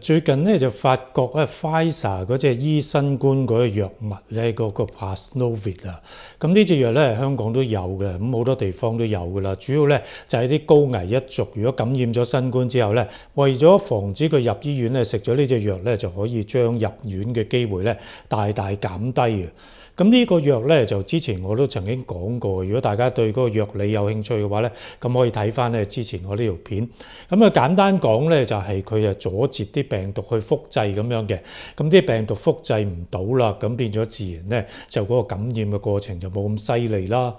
最近咧就發覺咧，Fisa 嗰只醫新冠嗰個藥物咧，嗰個 p a s n o v i d 啊，咁呢只藥咧香港都有嘅，咁好多地方都有噶啦。主要咧就係啲高危一族，如果感染咗新冠之後咧，為咗防止佢入醫院咧，食咗呢只藥咧就可以將入院嘅機會咧大大減低嘅。咁呢個藥咧就之前我都曾經講過，如果大家對嗰個藥理有興趣嘅話咧，咁可以睇翻咧之前我呢條片。咁啊簡單講咧就係佢啊阻截啲。病毒去複製咁樣嘅，咁啲病毒複製唔到啦，咁變咗自然咧就嗰個感染嘅過程就冇咁犀利啦。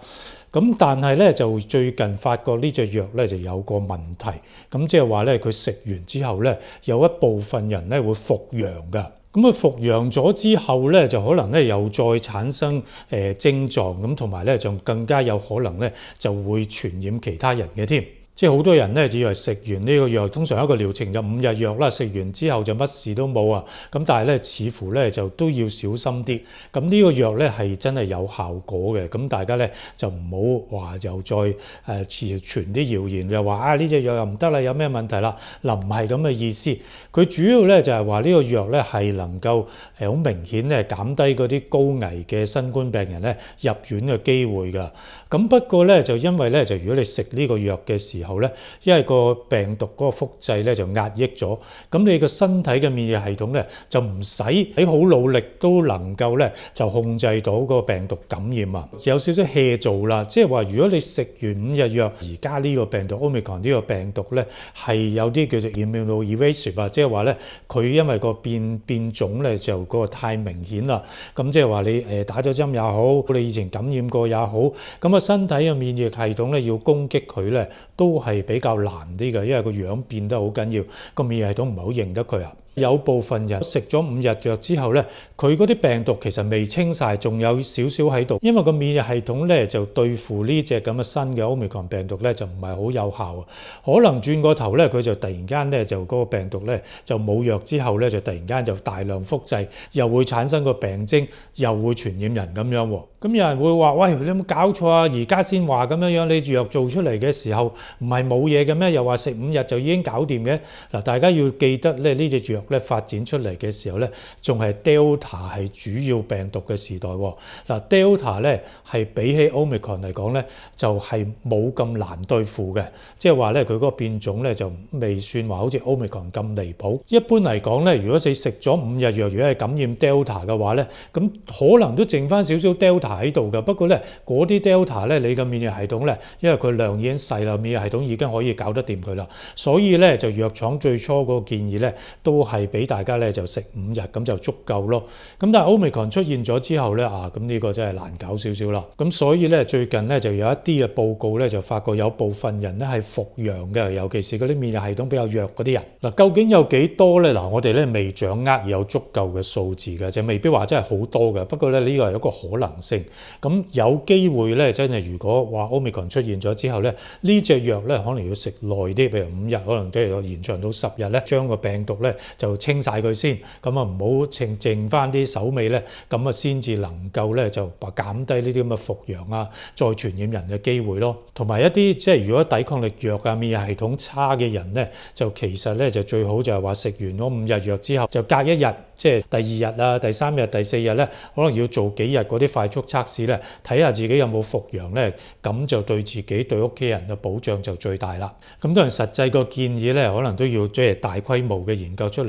咁但係咧就最近發覺呢只藥咧就有個問題，咁即係話咧佢食完之後咧有一部分人咧會復陽噶，咁佢復陽咗之後咧就可能咧又再產生誒症狀，咁同埋咧就更加有可能咧就會傳染其他人嘅添。即係好多人咧以為食完呢個藥，通常一個療程就五日藥啦，食完之後就乜事都冇啊。咁但係咧，似乎咧就都要小心啲。咁呢個藥咧係真係有效果嘅。咁大家咧就唔好話又再誒傳傳啲謠言，又話啊呢只藥又唔得啦，有咩問題啦？嗱唔係咁嘅意思。佢主要咧就係話呢個藥咧係能夠係好明顯咧減低嗰啲高危嘅新冠病人咧入院嘅機會㗎。咁不過咧就因為咧就如果你食呢個藥嘅時候，後咧，因為個病毒嗰個複製咧就壓抑咗，咁你個身體嘅免疫系統咧就唔使喺好努力都能夠咧就控制到個病毒感染啊，有少少 hea 做啦，即係話如果你食完五日藥，而家呢個病毒 omicron 呢個病毒咧係有啲叫做 immune e v a s i r e 啊，即係話咧佢因為個變變種咧就嗰個太明顯啦，咁即係話你誒打咗針也好，你以前感染過也好，咁個身體嘅免疫系統咧要攻擊佢咧都。系比較難啲嘅，因為個樣變得好緊要，個免疫系統唔係好認得佢啊。有部分人食咗五日藥之後咧，佢嗰啲病毒其實未清晒，仲有少少喺度。因為個免疫系統咧就對付呢只咁嘅新嘅 omicron 病毒咧就唔係好有效啊。可能轉個頭咧，佢就突然間咧就嗰個病毒咧就冇藥之後咧就突然間就大量複製，又會產生個病徵，又會傳染人咁樣喎。咁有人會話：喂，你有冇搞錯啊？而家先話咁樣樣，你住藥做出嚟嘅時候唔係冇嘢嘅咩？又話食五日就已經搞掂嘅嗱，大家要記得咧呢只藥。咧發展出嚟嘅時候咧，仲係 Delta 係主要病毒嘅時代。嗱，Delta 咧係比起 Omicron 嚟講咧，就係冇咁難對付嘅。即係話咧，佢嗰個變種咧就未算話好似 Omicron 咁離譜。一般嚟講咧，如果你食咗五日藥，如果係感染 Delta 嘅話咧，咁可能都剩翻少少 Delta 喺度嘅。不過咧，嗰啲 Delta 咧，你嘅免疫系統咧，因為佢量已經細啦，免疫系統已經可以搞得掂佢啦。所以咧，就藥廠最初個建議咧，都係。係俾大家咧就食五日咁就足夠咯。咁但係 Omicron 出現咗之後咧啊，咁呢個真係難搞少少啦。咁所以咧最近咧就有一啲嘅報告咧就發覺有部分人咧係復陽嘅，尤其是嗰啲免疫系統比較弱嗰啲人。嗱，究竟有幾多咧？嗱，我哋咧未掌握而有足夠嘅數字嘅，就未必話真係好多嘅。不過咧呢個係一個可能性。咁有機會咧，真係如果 Omicron 出現咗之後咧，呢只藥咧可能要食耐啲，譬如五日，可能都有延長到十日咧，將個病毒咧。就清晒佢先，咁啊唔好剩剩翻啲手尾咧，咁啊先至能夠咧就話減低呢啲咁嘅復陽啊、再傳染人嘅機會咯。同埋一啲即係如果抵抗力弱啊、免疫系統差嘅人咧，就其實咧就最好就係話食完嗰五日藥之後，就隔一日即係第二日啊、第三日、第四日咧，可能要做幾日嗰啲快速測試咧，睇下自己有冇復陽咧，咁就對自己對屋企人嘅保障就最大啦。咁當然實際個建議咧，可能都要即係大規模嘅研究出嚟。